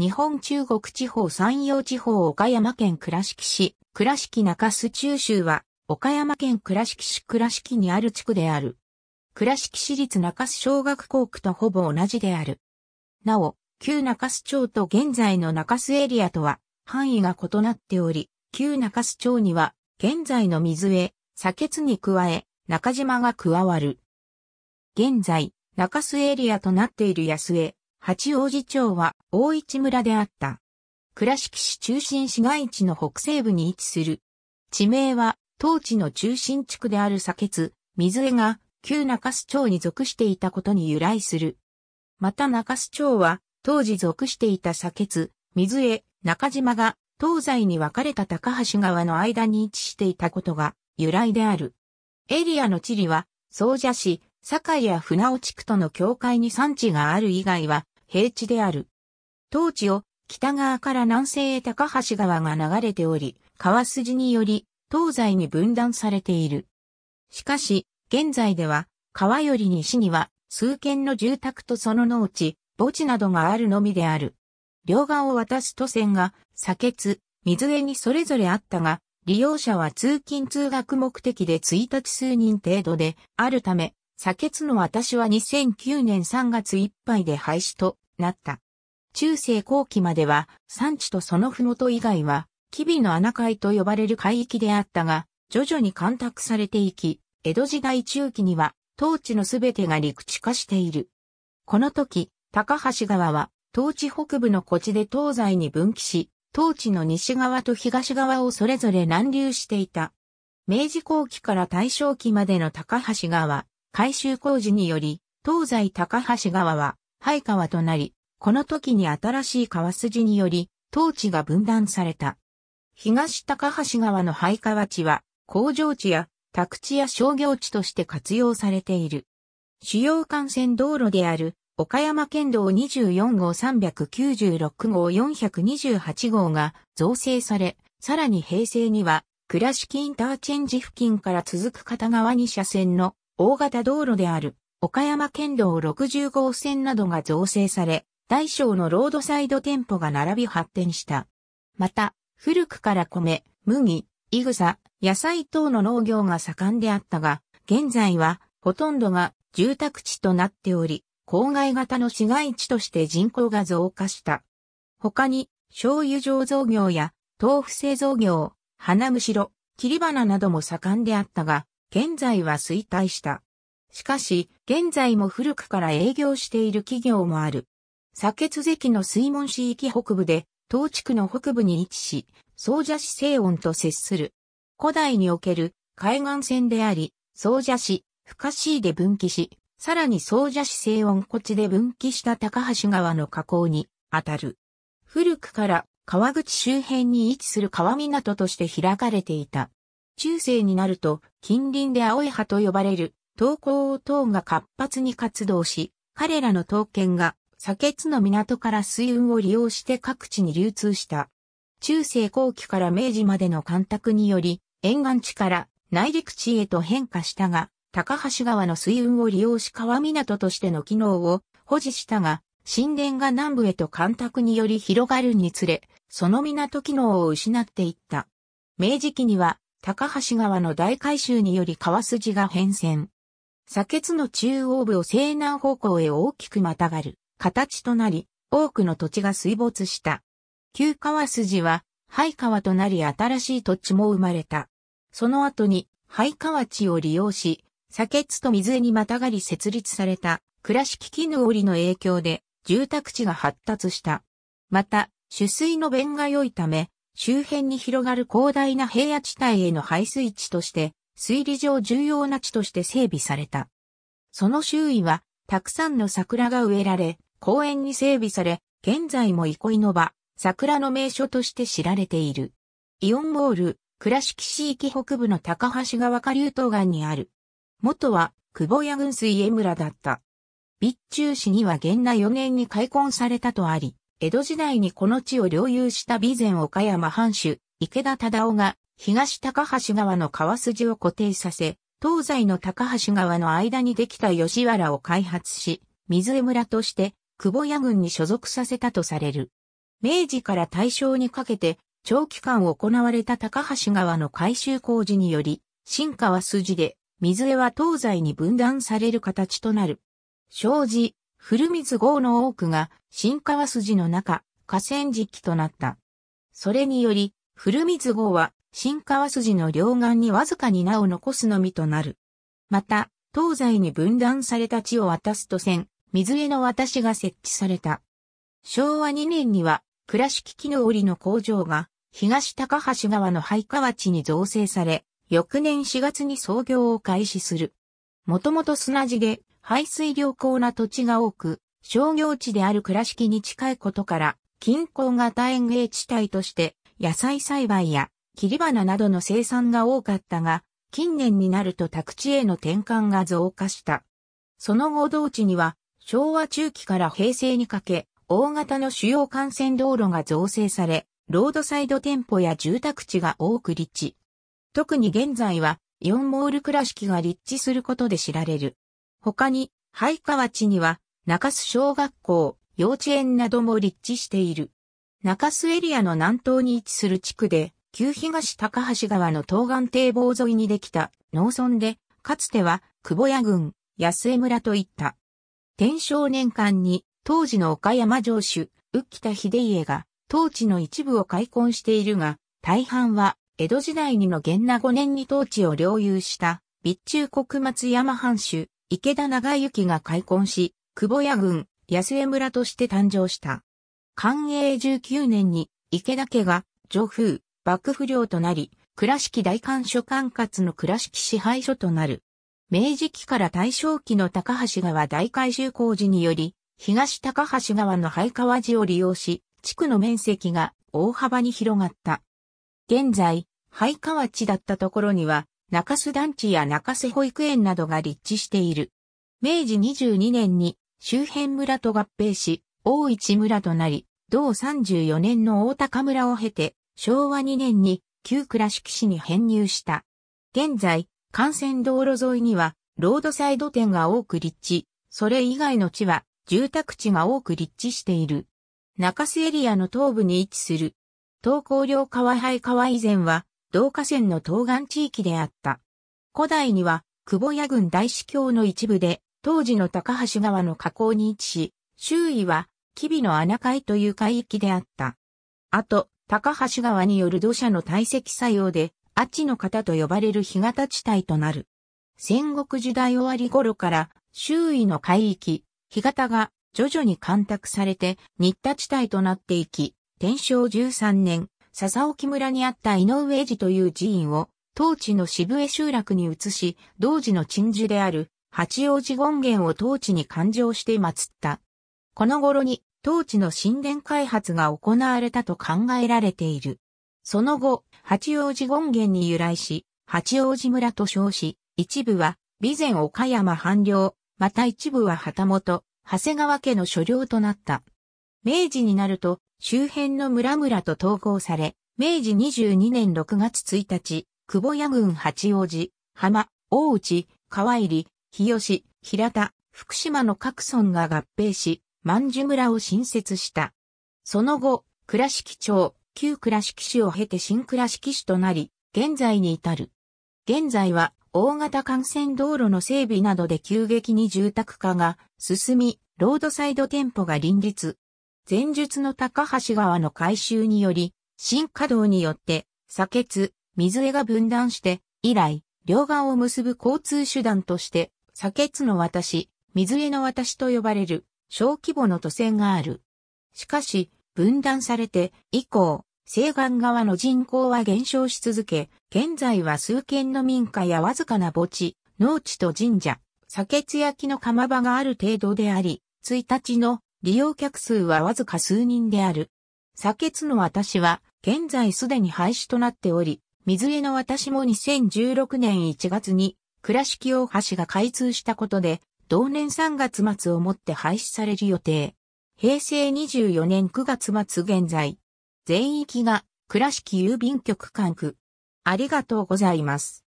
日本中国地方山陽地方岡山県倉敷市、倉敷中洲中州は、岡山県倉敷市倉敷にある地区である。倉敷市立中洲小学校区とほぼ同じである。なお、旧中洲町と現在の中洲エリアとは、範囲が異なっており、旧中洲町には、現在の水江、砂欠に加え、中島が加わる。現在、中洲エリアとなっている安江、八王子町は大市村であった。倉敷市中心市街地の北西部に位置する。地名は、当地の中心地区である砂欠水江が、旧中洲町に属していたことに由来する。また中洲町は、当時属していた砂欠水江、中島が、東西に分かれた高橋川の間に位置していたことが、由来である。エリアの地理は、総社市、堺や船尾地区との境界に産地がある以外は、平地である。当地を北側から南西へ高橋川が流れており、川筋により東西に分断されている。しかし、現在では川より西には数軒の住宅とその農地、墓地などがあるのみである。両岸を渡す都線が、砂欠。水江にそれぞれあったが、利用者は通勤通学目的で1日数人程度であるため、砂欠の私は2009年3月いっぱいで廃止となった。中世後期までは山地とその麓以外は、吉備の穴海と呼ばれる海域であったが、徐々に干拓されていき、江戸時代中期には、当地のすべてが陸地化している。この時、高橋川は、当地北部の土地で東西に分岐し、当地の西側と東側をそれぞれ南流していた。明治後期から大正期までの高橋川、改修工事により、東西高橋川は廃川となり、この時に新しい川筋により、当地が分断された。東高橋川の廃川地は、工場地や宅地や商業地として活用されている。主要幹線道路である、岡山県道24号396号428号が造成され、さらに平成には、倉敷インターチェンジ付近から続く片側2車線の大型道路である岡山県道60号線などが造成され、大小のロードサイド店舗が並び発展した。また、古くから米、麦、イグサ、野菜等の農業が盛んであったが、現在はほとんどが住宅地となっており、郊外型の市街地として人口が増加した。他に、醤油醸造業や豆腐製造業、花むしろ、切り花なども盛んであったが、現在は衰退した。しかし、現在も古くから営業している企業もある。砂血関の水門市域北部で、東地区の北部に位置し、総社市西温と接する。古代における海岸線であり、総社市、深市で分岐し、さらに総社市西温こちで分岐した高橋川の河口にあたる。古くから川口周辺に位置する川港として開かれていた。中世になると近隣で青い葉と呼ばれる東高等が活発に活動し、彼らの刀剣が、砂鉄の港から水運を利用して各地に流通した。中世後期から明治までの干拓により、沿岸地から内陸地へと変化したが、高橋川の水運を利用し川港としての機能を保持したが、神殿が南部へと干拓により広がるにつれ、その港機能を失っていった。明治期には、高橋川の大改修により川筋が変遷。砂鉄の中央部を西南方向へ大きくまたがる形となり、多くの土地が水没した。旧川筋は、廃川となり新しい土地も生まれた。その後に、廃川地を利用し、砂鉄と水にまたがり設立された、倉敷絹織の影響で、住宅地が発達した。また、取水の便が良いため、周辺に広がる広大な平野地帯への排水地として、推理上重要な地として整備された。その周囲は、たくさんの桜が植えられ、公園に整備され、現在も憩いの場、桜の名所として知られている。イオンモール、倉敷市域北部の高橋川下流東岸にある。元は、久保屋郡水江村だった。備中市には元来4年に開墾されたとあり、江戸時代にこの地を領有した備前岡山藩主、池田忠夫が東高橋川の川筋を固定させ、東西の高橋川の間にできた吉原を開発し、水江村として久保屋軍に所属させたとされる。明治から大正にかけて長期間行われた高橋川の改修工事により、新川筋で水江は東西に分断される形となる。庄司、古水郷の多くが新川筋の中、河川敷となった。それにより、古水郷は新川筋の両岸にわずかに名を残すのみとなる。また、東西に分断された地を渡す都線、水江の渡しが設置された。昭和2年には、倉敷木の織の工場が、東高橋川の廃川地に造成され、翌年4月に操業を開始する。もともと砂地で排水良好な土地が多く、商業地である倉敷に近いことから、近郊型園芸地帯として、野菜栽培や切り花などの生産が多かったが、近年になると宅地への転換が増加した。その後同地には、昭和中期から平成にかけ、大型の主要幹線道路が造成され、ロードサイド店舗や住宅地が多く立地。特に現在は、イオンモール倉敷が立地することで知られる。他に、灰川地には、中洲小学校、幼稚園なども立地している。中洲エリアの南東に位置する地区で、旧東高橋川の東岸堤防沿いにできた農村で、かつては久保屋郡、安江村といった。天正年間に当時の岡山城主、浮田秀家が当地の一部を開墾しているが、大半は江戸時代にの源那5年に当地を領有した備中国松山藩主、池田長幸が開墾し、久保屋郡、安江村として誕生した。寛永19年に池田家が、上風、幕府領となり、倉敷大官所管轄の倉敷支配所となる。明治期から大正期の高橋川大改修工事により、東高橋川の廃川地を利用し、地区の面積が大幅に広がった。現在、廃川地だったところには、中洲団地や中瀬保育園などが立地している。明治22年に周辺村と合併し、大市村となり、同34年の大高村を経て、昭和2年に旧倉敷市に編入した。現在、幹線道路沿いには、ロードサイド店が多く立地、それ以外の地は、住宅地が多く立地している。中洲エリアの東部に位置する、東高両川廃川以前は、同河川の東岸地域であった。古代には、久保屋郡大司教の一部で、当時の高橋川の河口に位置し、周囲は、吉備の穴海という海域であった。あと、高橋川による土砂の堆積作用で、っちの型と呼ばれる干潟地帯となる。戦国時代終わり頃から、周囲の海域、干潟が徐々に干拓されて、新田地帯となっていき、天正13年、笹沖村にあった井上寺という寺院を、当地の渋江集落に移し、同時の鎮守である、八王子権現を当地に勘定して祀った。この頃に、当地の神殿開発が行われたと考えられている。その後、八王子権現に由来し、八王子村と称し、一部は、備前岡山藩領、また一部は旗本、長谷川家の所領となった。明治になると、周辺の村々と統合され、明治22年6月1日、久保屋郡八王子、浜、大内、川入、日吉、平田、福島の各村が合併し、万寿村を新設した。その後、倉敷町、旧倉敷市を経て新倉敷市となり、現在に至る。現在は、大型幹線道路の整備などで急激に住宅化が進み、ロードサイド店舗が林立。前述の高橋川の改修により、新稼働によって、砂欠、水江が分断して、以来、両岸を結ぶ交通手段として、砂欠の私、水江の私と呼ばれる。小規模の都線がある。しかし、分断されて以降、西岸側の人口は減少し続け、現在は数軒の民家やわずかな墓地、農地と神社、砂欠焼きの釜場がある程度であり、1日の利用客数はわずか数人である。砂欠の私は、現在すでに廃止となっており、水江の私も2016年1月に、倉敷大橋が開通したことで、同年3月末をもって廃止される予定。平成24年9月末現在。全域が倉敷郵便局管区。ありがとうございます。